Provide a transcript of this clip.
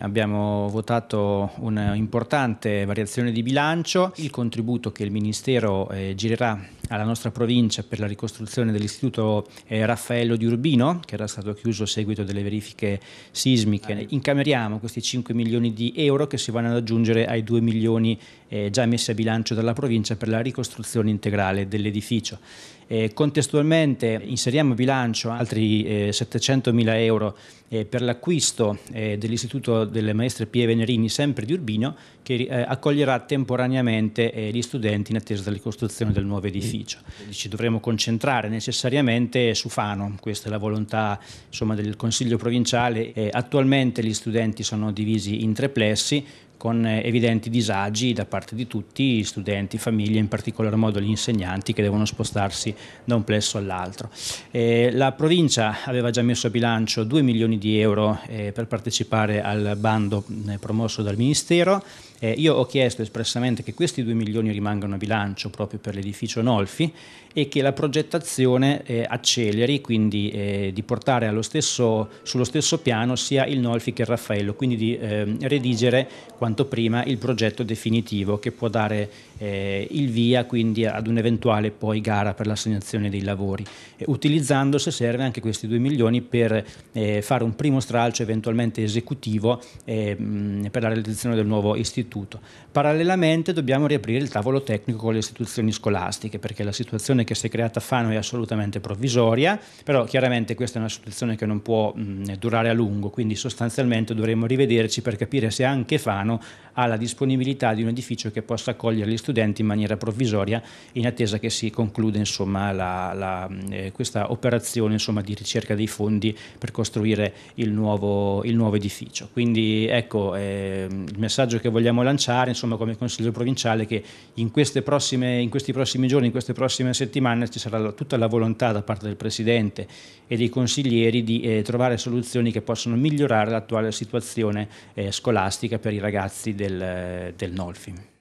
Abbiamo votato un'importante variazione di bilancio, il contributo che il Ministero eh, girerà alla nostra provincia per la ricostruzione dell'istituto eh, Raffaello di Urbino, che era stato chiuso a seguito delle verifiche sismiche. Ah, ecco. Incameriamo questi 5 milioni di euro che si vanno ad aggiungere ai 2 milioni eh, già messi a bilancio dalla provincia per la ricostruzione integrale dell'edificio. Eh, contestualmente inseriamo a bilancio altri 700 eh, mila euro eh, per l'acquisto dell'istituto delle maestre Pie Venerini, sempre di Urbino, che accoglierà temporaneamente gli studenti in attesa della ricostruzione del nuovo edificio dell'edificio. Ci dovremo concentrare necessariamente su Fano, questa è la volontà insomma, del Consiglio provinciale. attualmente gli studenti sono divisi in tre plessi, con evidenti disagi da parte di tutti, studenti, famiglie, in particolar modo gli insegnanti che devono spostarsi da un plesso all'altro. Eh, la provincia aveva già messo a bilancio 2 milioni di euro eh, per partecipare al bando eh, promosso dal Ministero. Eh, io ho chiesto espressamente che questi 2 milioni rimangano a bilancio proprio per l'edificio Nolfi e che la progettazione eh, acceleri, quindi eh, di portare stesso, sullo stesso piano sia il Nolfi che il Raffaello, quindi di ehm, redigere quanto quanto prima il progetto definitivo che può dare eh, il via quindi ad un'eventuale poi gara per l'assegnazione dei lavori, utilizzando se serve anche questi 2 milioni per eh, fare un primo stralcio eventualmente esecutivo eh, mh, per la realizzazione del nuovo istituto. Parallelamente dobbiamo riaprire il tavolo tecnico con le istituzioni scolastiche perché la situazione che si è creata a Fano è assolutamente provvisoria, però chiaramente questa è una situazione che non può mh, durare a lungo, quindi sostanzialmente dovremo rivederci per capire se anche Fano italiano ha la disponibilità di un edificio che possa accogliere gli studenti in maniera provvisoria in attesa che si concluda insomma, la, la, eh, questa operazione insomma, di ricerca dei fondi per costruire il nuovo, il nuovo edificio. Quindi ecco eh, il messaggio che vogliamo lanciare insomma, come Consiglio provinciale che in, prossime, in questi prossimi giorni, in queste prossime settimane ci sarà tutta la volontà da parte del Presidente e dei consiglieri di eh, trovare soluzioni che possano migliorare l'attuale situazione eh, scolastica per i ragazzi ragazzi del, del Nolfi.